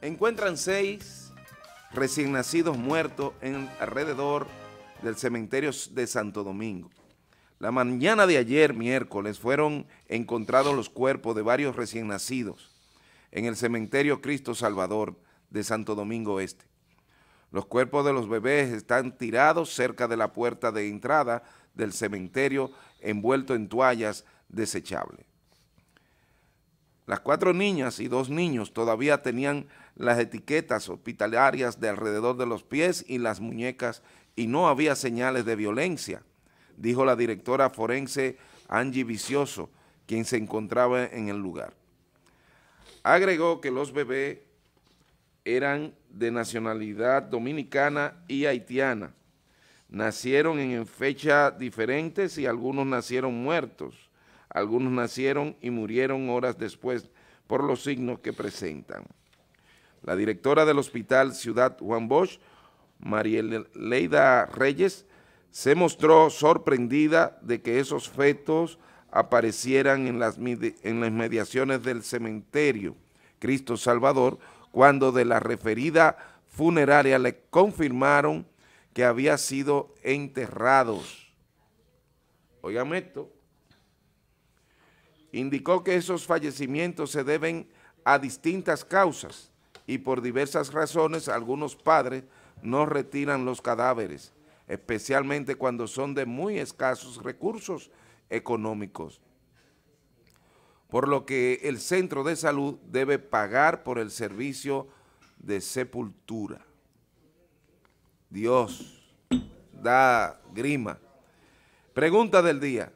encuentran seis recién nacidos muertos en alrededor del cementerio de Santo Domingo. La mañana de ayer, miércoles, fueron encontrados los cuerpos de varios recién nacidos en el cementerio Cristo Salvador de Santo Domingo Este. Los cuerpos de los bebés están tirados cerca de la puerta de entrada del cementerio envuelto en toallas desechables. Las cuatro niñas y dos niños todavía tenían las etiquetas hospitalarias de alrededor de los pies y las muñecas y no había señales de violencia, dijo la directora forense Angie Vicioso, quien se encontraba en el lugar. Agregó que los bebés eran de nacionalidad dominicana y haitiana. Nacieron en fechas diferentes y algunos nacieron muertos. Algunos nacieron y murieron horas después por los signos que presentan. La directora del Hospital Ciudad Juan Bosch, María Leida Reyes, se mostró sorprendida de que esos fetos aparecieran en las, mediaciones del cementerio Cristo Salvador, cuando de la referida funeraria le confirmaron que había sido enterrados. Oigan esto. Indicó que esos fallecimientos se deben a distintas causas, y por diversas razones algunos padres no retiran los cadáveres, especialmente cuando son de muy escasos recursos económicos. Por lo que el centro de salud debe pagar por el servicio de sepultura. Dios da grima. Pregunta del día.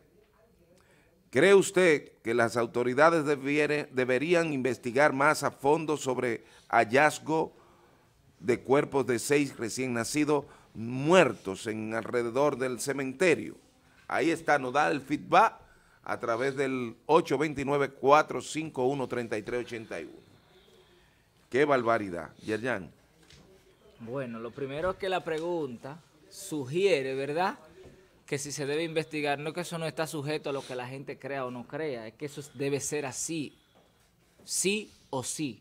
¿Cree usted que las autoridades deberían investigar más a fondo sobre hallazgo de cuerpos de seis recién nacidos muertos en alrededor del cementerio? Ahí está, nos da el feedback a través del 829-451-3381. ¡Qué barbaridad! Yerjan. Bueno, lo primero es que la pregunta sugiere, ¿verdad?, que si se debe investigar, no que eso no está sujeto a lo que la gente crea o no crea, es que eso debe ser así, sí o sí.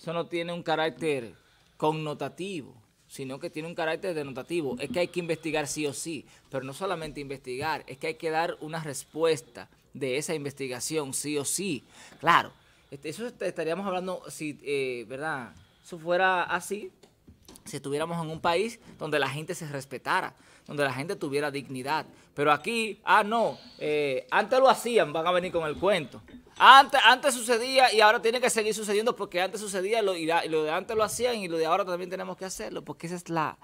Eso no tiene un carácter connotativo, sino que tiene un carácter denotativo. Es que hay que investigar sí o sí, pero no solamente investigar, es que hay que dar una respuesta de esa investigación sí o sí. Claro, este, eso estaríamos hablando, si, eh, ¿verdad? Eso fuera así, si estuviéramos en un país donde la gente se respetara, donde la gente tuviera dignidad. Pero aquí, ah, no, eh, antes lo hacían, van a venir con el cuento. Antes, antes sucedía y ahora tiene que seguir sucediendo porque antes sucedía y, lo de antes lo hacían y lo de ahora también tenemos que hacerlo, porque esa es la,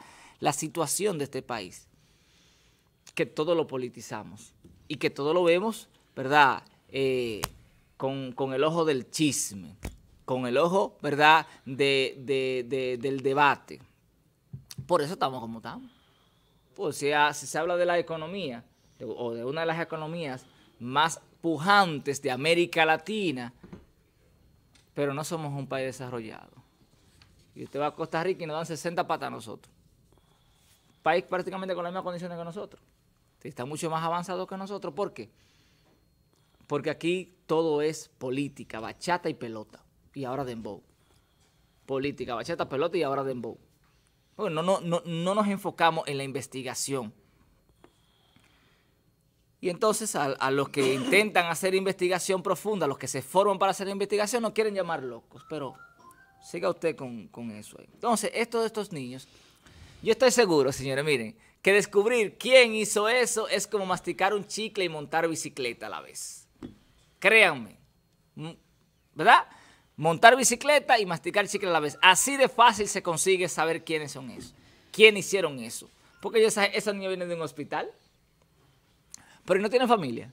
situación de este país, que todo lo politizamos y que todo lo vemos, ¿verdad?, eh, con, con el ojo del chisme con el ojo, ¿verdad?, del debate. Por eso estamos como estamos. O pues sea, si se habla de la economía, o de una de las economías más pujantes de América Latina, pero no somos un país desarrollado. Y usted va a Costa Rica y nos dan 60 patas a nosotros. País prácticamente con las mismas condiciones que nosotros. Está mucho más avanzado que nosotros. ¿Por qué? Porque aquí todo es política, bachata y pelota y ahora dembow. Política, bachata, pelota y ahora dembow. Bueno, no, no, no nos enfocamos en la investigación. Y entonces a, los que intentan hacer investigación profunda, a los que se forman para hacer investigación, no quieren llamar locos, pero siga usted con, eso Entonces, esto de estos niños, yo estoy seguro, señores, miren, que descubrir quién hizo eso es como masticar un chicle y montar bicicleta a la vez. Créanme, mm, ¿verdad? montar bicicleta y masticar chicle a la vez. Así de fácil se consigue saber quiénes son esos, quién hicieron eso. Porque esa, esa niña viene de un hospital, pero no tiene familia,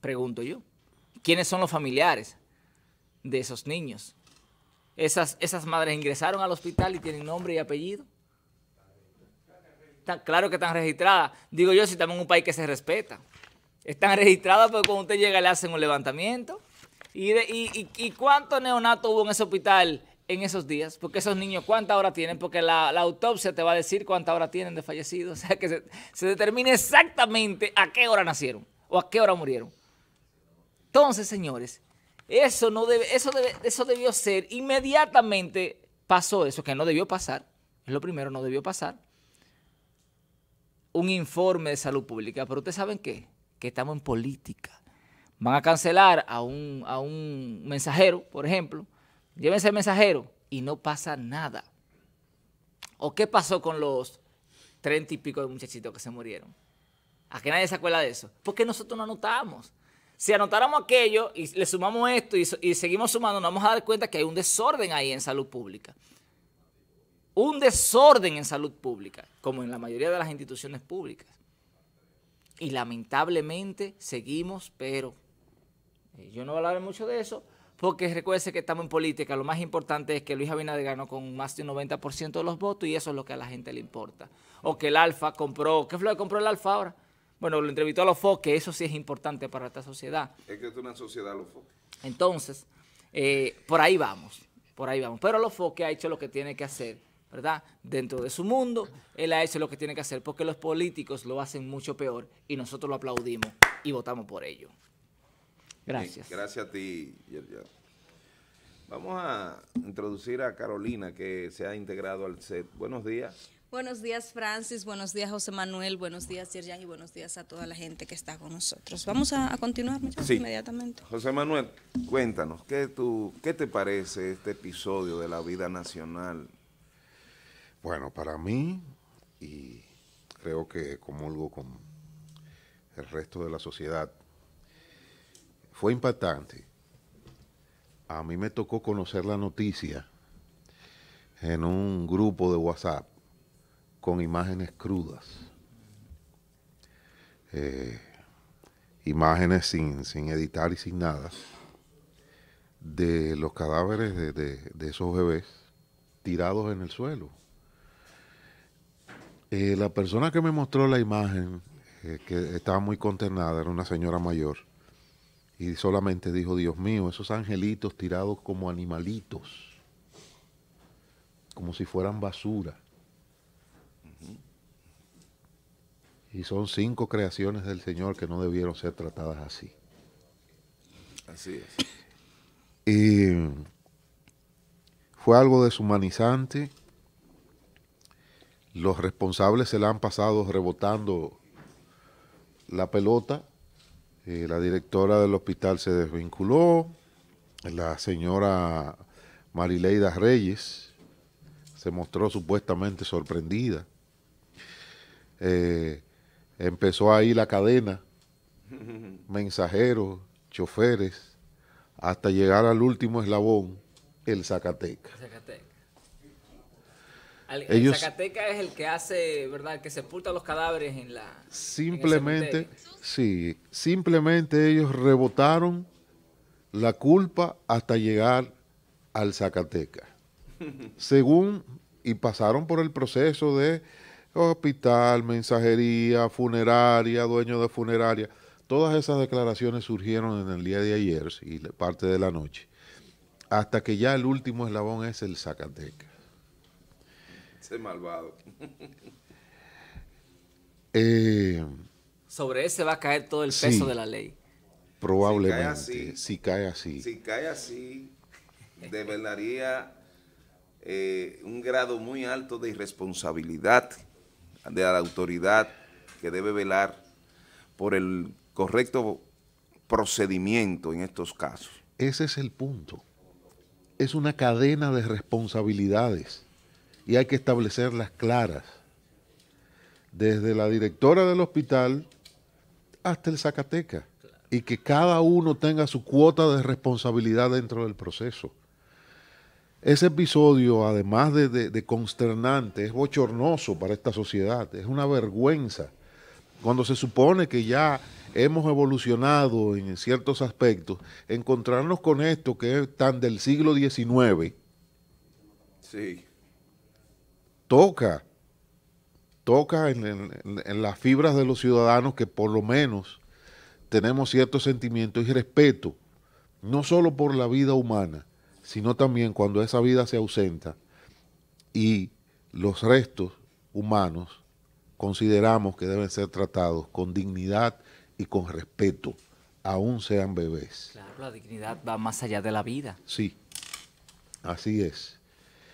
pregunto yo. ¿Quiénes son los familiares de esos niños? Esas, esas madres ingresaron al hospital y tienen nombre y apellido. Está, claro que están registradas. Digo yo, si estamos en un país que se respeta. Están registradas porque cuando usted llega le hacen un levantamiento ¿Y, y, cuántos neonatos hubo en ese hospital en esos días? Porque esos niños, ¿cuánta hora tienen? Porque la, autopsia te va a decir cuánta hora tienen de fallecidos. O sea, que se, se determina exactamente a qué hora nacieron o a qué hora murieron. Entonces, señores, eso, no debe, eso, eso debió ser inmediatamente pasó eso, que no debió pasar, es lo primero, no debió pasar, un informe de salud pública. Pero ustedes saben qué? Que estamos en política van a cancelar a un, mensajero, por ejemplo, llévense el mensajero y no pasa nada. ¿O qué pasó con los treinta y pico de muchachitos que se murieron? ¿A qué nadie se acuerda de eso? Porque nosotros no anotamos. Si anotáramos aquello y le sumamos esto y, y seguimos sumando, nos vamos a dar cuenta que hay un desorden ahí en salud pública. Un desorden en salud pública, como en la mayoría de las instituciones públicas. Y lamentablemente seguimos, pero yo no voy a hablar mucho de eso, porque recuerde que estamos en política. Lo más importante es que Luis Abinader ganó con más de un 90% de los votos y eso es lo que a la gente le importa. O que el Alfa compró, ¿qué fue lo que compró el Alfa ahora? Bueno, lo entrevistó a los foques, eso sí es importante para esta sociedad. Es que es una sociedad los foques. Entonces, eh, por ahí vamos, por ahí vamos. Pero los foques ha hecho lo que tiene que hacer, ¿verdad? Dentro de su mundo, él ha hecho lo que tiene que hacer porque los políticos lo hacen mucho peor y nosotros lo aplaudimos y votamos por ello. Gracias. gracias a ti, Vamos a introducir a Carolina, que se ha integrado al set. Buenos días. Buenos días, Francis. Buenos días, José Manuel. Buenos días, Yerjan. Y buenos días a toda la gente que está con nosotros. Vamos a, continuar, sí. inmediatamente. José Manuel, cuéntanos, ¿qué, tú, ¿qué te parece este episodio de la vida nacional? Bueno, para mí, y creo que como algo con el resto de la sociedad, fue impactante. A mí me tocó conocer la noticia en un grupo de WhatsApp con imágenes crudas. Eh, imágenes sin, sin, editar y sin nada de los cadáveres de, esos bebés tirados en el suelo. Eh, la persona que me mostró la imagen, eh, que estaba muy consternada, era una señora mayor y solamente dijo, Dios mío, esos angelitos tirados como animalitos, como si fueran basura. Y son cinco creaciones del Señor que no debieron ser tratadas así. Así es. Y fue algo deshumanizante. Los responsables se la han pasado rebotando la pelota eh, la directora del hospital se desvinculó, la señora Marileida Reyes se mostró supuestamente sorprendida. Eh, empezó ahí la cadena, mensajeros, choferes, hasta llegar al último eslabón, el Zacatecas el Zacateca es el que hace, ¿verdad? El que sepulta los cadáveres en la... Simplemente, sí, simplemente ellos rebotaron la culpa hasta llegar al Zacateca. Según, y pasaron por el proceso de hospital, mensajería, funeraria, dueño de funeraria. Todas esas declaraciones surgieron en el día de ayer y parte de la noche, hasta que ya el último eslabón es el Zacateca malvado. Eh, Sobre ese va a caer todo el peso de la ley. Probablemente. Si cae así. Si cae así, si develaría eh, un grado muy alto de irresponsabilidad de la autoridad que debe velar por el correcto procedimiento en estos casos. Ese es el punto. Es una cadena de responsabilidades y hay que establecerlas claras, desde la directora del hospital hasta el Zacateca, y que cada uno tenga su cuota de responsabilidad dentro del proceso. Ese episodio, además de, de consternante, es bochornoso para esta sociedad, es una vergüenza, cuando se supone que ya hemos evolucionado en ciertos aspectos, encontrarnos con esto que es tan del siglo XIX, sí toca, toca en, las fibras de los ciudadanos que por lo menos tenemos cierto sentimiento y respeto, no solo por la vida humana, sino también cuando esa vida se ausenta y los restos humanos consideramos que deben ser tratados con dignidad y con respeto, aún sean bebés. Claro, la dignidad va más allá de la vida. Sí, así es.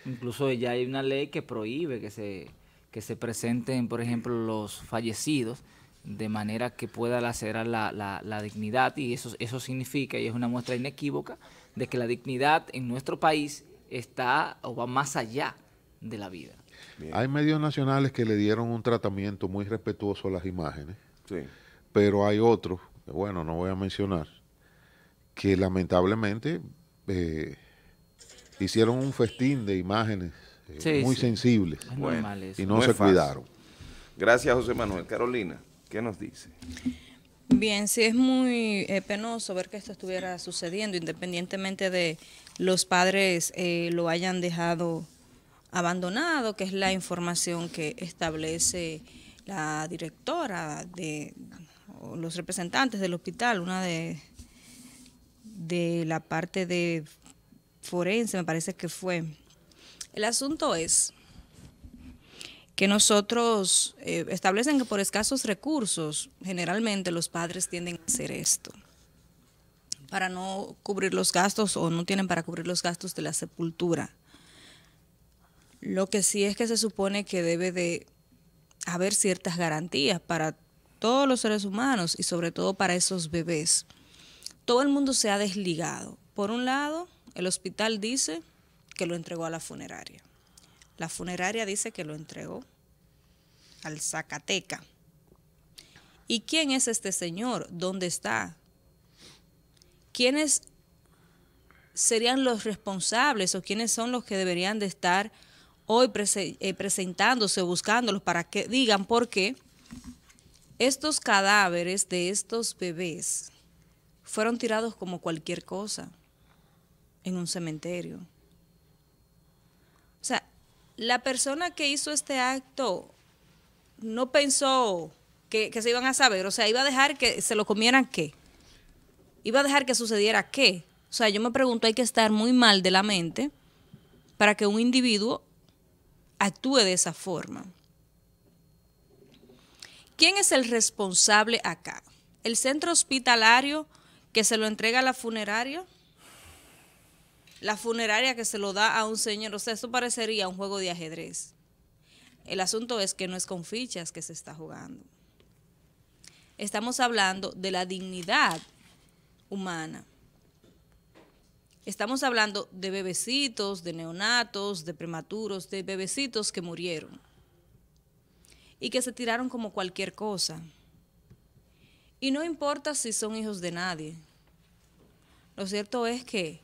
Incluso ya hay una ley que prohíbe que se, que se presenten, por ejemplo, los fallecidos de manera que pueda lacerar la, la, dignidad y eso, eso significa, y es una muestra inequívoca, de que la dignidad en nuestro país está o va más allá de la vida. Hay medios nacionales que le dieron un tratamiento muy respetuoso a las imágenes, sí. pero hay otros, bueno, no voy a mencionar, que lamentablemente eh, hicieron un festín de imágenes eh, muy sensibles y no, se cuidaron. Gracias, José Manuel. Carolina, ¿qué nos dice? Bien, sí es muy eh, penoso ver que esto estuviera sucediendo, independientemente de los padres eh, lo hayan dejado abandonado, que es la información que establece la directora de los representantes del hospital, una de, de la parte de forense, me parece que fue. El asunto es que nosotros eh, establecen que por escasos recursos, generalmente los padres tienden a hacer esto para no cubrir los gastos o no tienen para cubrir los gastos de la sepultura. Lo que sí es que se supone que debe de haber ciertas garantías para todos los seres humanos y sobre todo para esos bebés. Todo el mundo se ha desligado. Por un lado, el hospital dice que lo entregó a la funeraria. La funeraria dice que lo entregó al Zacateca. ¿Y quién es este señor? ¿Dónde está? ¿Quiénes serían los responsables o quiénes son los que deberían de estar hoy eh, presentándose buscándolos para que digan por qué estos cadáveres de estos bebés fueron tirados como cualquier cosa? en un cementerio. O sea, la persona que hizo este acto no pensó que, se iban a saber, o sea, iba a dejar que se lo comieran qué, iba a dejar que sucediera qué. O sea, yo me pregunto, hay que estar muy mal de la mente para que un individuo actúe de esa forma. ¿Quién es el responsable acá? ¿El centro hospitalario que se lo entrega a la funeraria? la funeraria que se lo da a un señor. O sea, eso parecería un juego de ajedrez. El asunto es que no es con fichas que se está jugando. Estamos hablando de la dignidad humana. Estamos hablando de bebecitos, de neonatos, de prematuros, de bebecitos que murieron y que se tiraron como cualquier cosa. Y no importa si son hijos de nadie. Lo cierto es que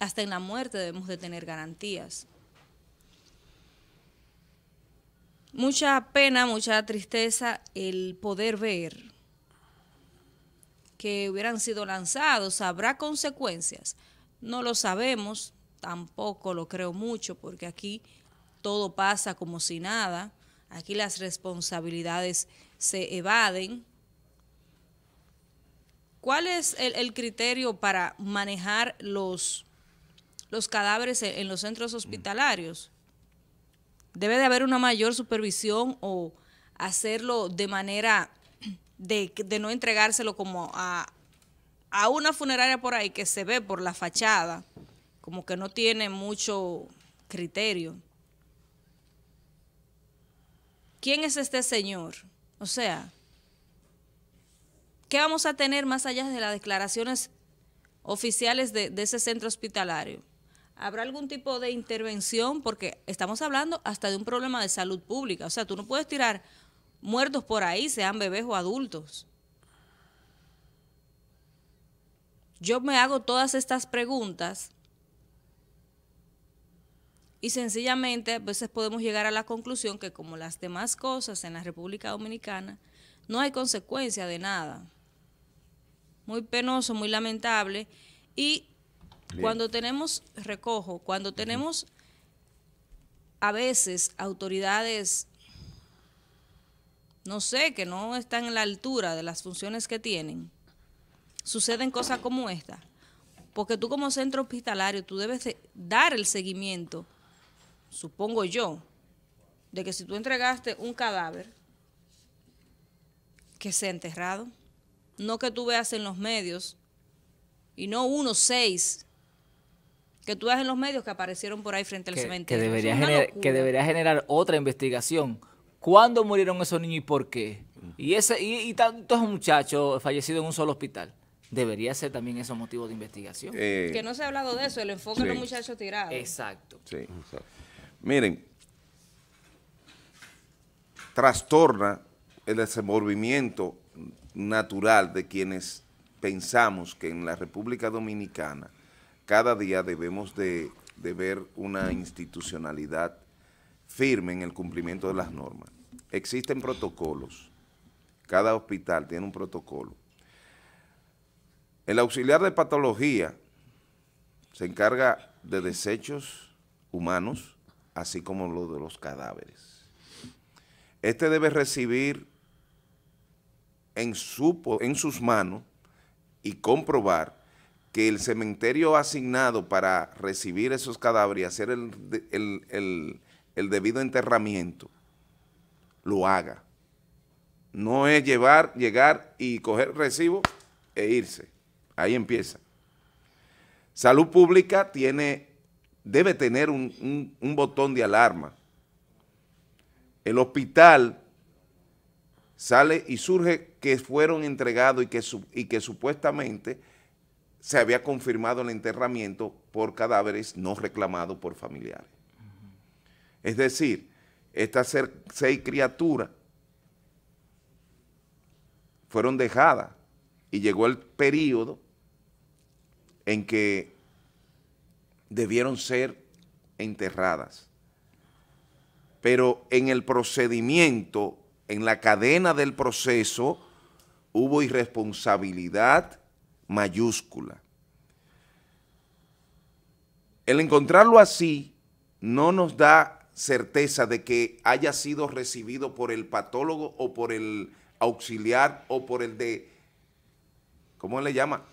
hasta en la muerte debemos de tener garantías. Mucha pena, mucha tristeza el poder ver que hubieran sido lanzados. ¿Habrá consecuencias? No lo sabemos, tampoco lo creo mucho, porque aquí todo pasa como si nada. Aquí las responsabilidades se evaden. ¿Cuál es el, el criterio para manejar los los cadáveres en los centros mm. hospitalarios. Debe de haber una mayor supervisión o hacerlo de manera de, no entregárselo como a, a una funeraria por ahí que se ve por la fachada, como que no tiene mucho criterio. ¿Quién es este señor? O sea, ¿qué vamos a tener más allá de las declaraciones oficiales de ese centro hospitalario? ¿Habrá algún tipo de intervención? Porque estamos hablando hasta de un problema de salud pública. O sea, tú no puedes tirar muertos por ahí, sean bebés o adultos. Yo me hago todas estas preguntas y sencillamente a veces podemos llegar a la conclusión que como las demás cosas en la República Dominicana, no hay consecuencia de nada. Muy penoso, muy lamentable. Y cuando tenemos recojo, cuando tenemos a veces autoridades, no sé, que no están en la altura de las funciones que tienen, suceden cosas como esta. Porque tú como centro hospitalario, tú debes dar el seguimiento, supongo yo, de que si tú entregaste un cadáver, que sea enterrado, no que tú veas en los medios, y no uno, seis, que tú ves en los medios que aparecieron por ahí frente al cementerio. Que debería, generar, que debería generar otra investigación. ¿Cuándo murieron esos niños y por qué? Mm. Y, ese, y, tantos muchachos fallecidos en un solo hospital. Debería ser también eso motivo de investigación. Eh, que no se ha hablado de eso, el enfoque de los muchachos tirados. Exacto. Sí, exacto. Miren, trastorna el desenvolvimiento natural de quienes pensamos que en la República Dominicana cada día debemos de, ver una institucionalidad firme en el cumplimiento de las normas. Existen protocolos. Cada hospital tiene un protocolo. El auxiliar de patología se encarga de desechos humanos, así como lo de los cadáveres. Este debe recibir en, en sus manos y comprobar que el cementerio asignado para recibir esos cadáveres y hacer el, debido enterramiento lo haga. No es llevar, llegar y coger recibo e irse. Ahí empieza. Salud Pública tiene, debe tener un, botón de alarma. El hospital sale y surge que fueron entregados y que, y que supuestamente se había confirmado el enterramiento por cadáveres no reclamados por familiares. Es decir, estas seis criaturas fueron dejadas y llegó el periodo en que debieron ser enterradas. Pero en el procedimiento, en la cadena del proceso, hubo irresponsabilidad, mayúscula. El encontrarlo así no nos da certeza de que haya sido recibido por el patólogo o por el auxiliar o por el de, ¿cómo le llama?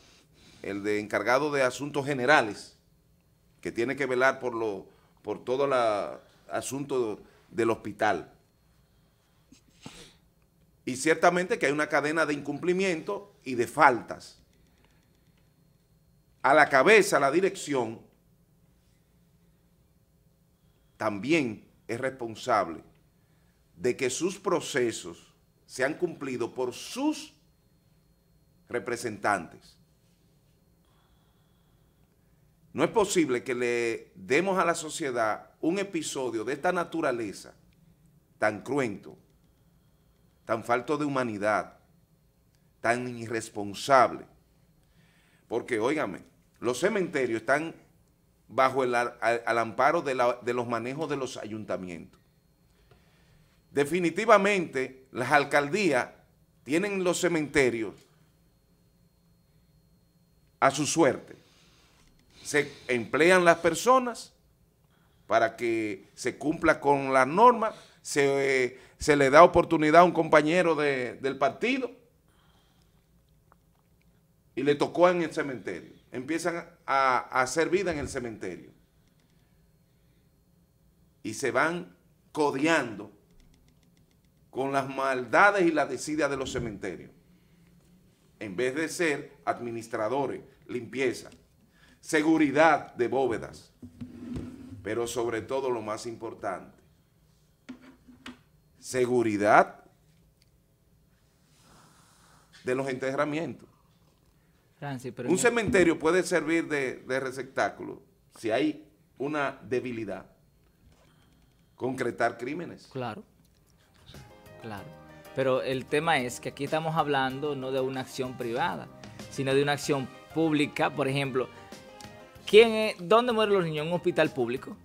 El de encargado de asuntos generales, que tiene que velar por, lo, por todo el asunto del hospital. Y ciertamente que hay una cadena de incumplimiento y de faltas a la cabeza, la dirección, también es responsable de que sus procesos sean cumplidos por sus representantes. No es posible que le demos a la sociedad un episodio de esta naturaleza tan cruento, tan falto de humanidad, tan irresponsable. Porque, óigame, los cementerios están bajo el amparo de, los manejos de los ayuntamientos. Definitivamente, las alcaldías tienen los cementerios a su suerte. Se emplean las personas para que se cumpla con las normas, se, le da oportunidad a un compañero del partido y le tocó en el cementerio empiezan a, hacer vida en el cementerio. Y se van codeando con las maldades y las desidia de los cementerios. En vez de ser administradores, limpieza, seguridad de bóvedas, pero sobre todo lo más importante, seguridad de los enterramientos. Ah, un cementerio puede servir de, receptáculo si hay una debilidad. Concretar crímenes. Claro. Claro. Pero el tema es que aquí estamos hablando no de una acción privada, sino de una acción pública. Por ejemplo, ¿quién es, ¿dónde mueren los niños? En un hospital público.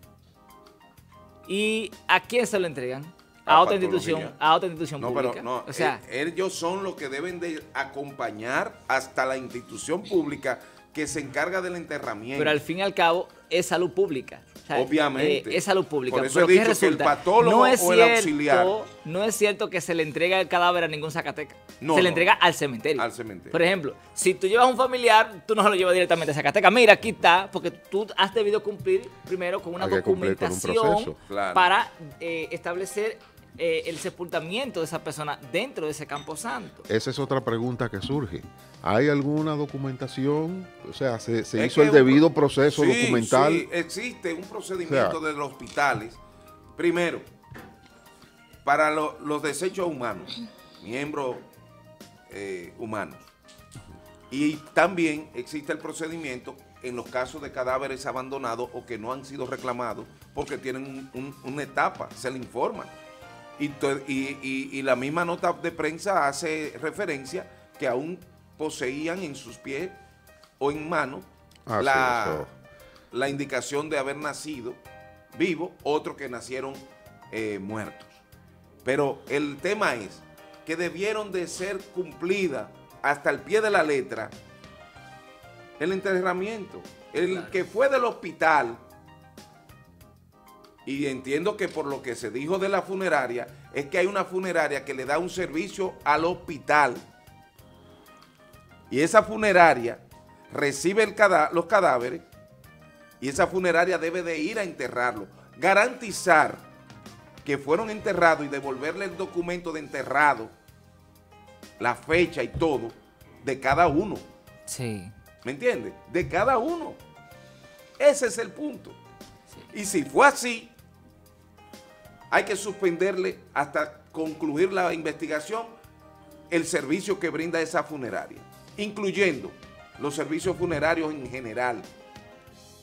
¿Y a quién se lo entregan? a otra institución, a otra institución no, pública. no, o sea, e, ellos son los que deben de acompañar hasta la institución pública que se encarga del enterramiento. Pero al fin y al cabo, es salud pública. Obviamente. Eh, es salud pública. Por eso he dicho que el patólogo no es o el auxiliar. No es cierto que se le entrega el cadáver a ningún Zacateca. No, se le entrega al cementerio. Al cementerio. Por ejemplo, si tú llevas a un familiar, tú no lo llevas directamente a Zacateca. Mira, aquí está, porque tú has debido cumplir primero con una documentación para eh, establecer eh, el sepultamiento de esa persona dentro de ese campo santo. Esa es otra pregunta que surge. ¿Hay alguna documentación? O sea, ¿se, hizo el debido proceso documental? Sí, existe un procedimiento de los hospitales. Primero, para los desechos humanos, miembros eh, humanos. Y también existe el procedimiento en los casos de cadáveres abandonados o que no han sido reclamados porque tienen una etapa, se le informa. Y, la misma nota de prensa hace referencia que aún poseían en sus pies o en mano la, indicación de haber nacido vivo, otros que nacieron eh, muertos. Pero el tema es que debieron de ser cumplida hasta el pie de la letra el enterramiento. El que fue del hospital y entiendo que por lo que se dijo de la funeraria, es que hay una funeraria que le da un servicio al hospital. Y esa funeraria recibe el cada los cadáveres y esa funeraria debe de ir a enterrarlo. Garantizar que fueron enterrados y devolverle el documento de enterrado, la fecha y todo, de cada uno. Sí. ¿Me entiendes? De cada uno. Ese es el punto. Y si fue así, hay que suspenderle hasta concluir la investigación el servicio que brinda esa funeraria, incluyendo los servicios funerarios en general,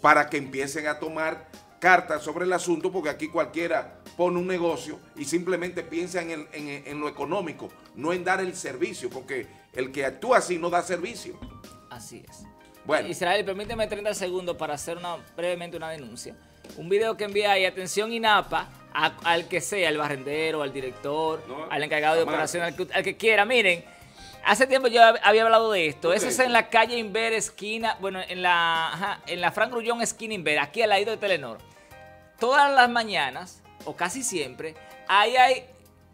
para que empiecen a tomar cartas sobre el asunto, porque aquí cualquiera pone un negocio y simplemente piensa en, lo económico, no en dar el servicio, porque el que actúa así no da servicio. Así es. Bueno. Israel, permíteme 30 segundos para hacer brevemente una denuncia. Un video que envía y atención INAPA, al que sea, al barrendero, al director, al encargado de operación, al que, quiera. Miren, hace tiempo yo había hablado de esto. Eso es en la calle Inver, esquina, bueno, en la, en la Frank Grullón, esquina Inver, aquí al lado de Telenor. Todas las mañanas, o casi siempre, ahí hay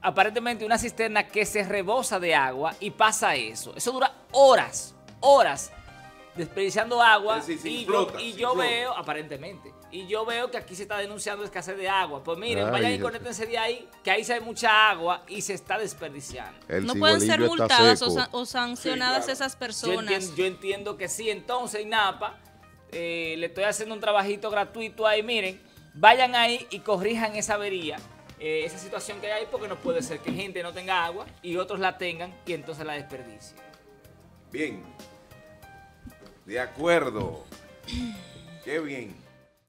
aparentemente una cisterna que se rebosa de agua y pasa eso. Eso dura horas, horas desperdiciando agua y, yo, veo, aparentemente, y yo veo que aquí se está denunciando escasez de agua. Pues miren, vayan y conéctense de ahí, que ahí se hay mucha agua y se está desperdiciando. no pueden ser multadas o, sancionadas esas personas. Yo entiendo, que sí, entonces INAPA, eh, le estoy haciendo un trabajito gratuito ahí, miren, vayan ahí y corrijan esa avería. Eh, esa situación que hay porque no puede ser que gente no tenga agua y otros la tengan y entonces la desperdicien. Bien, de acuerdo. Qué bien.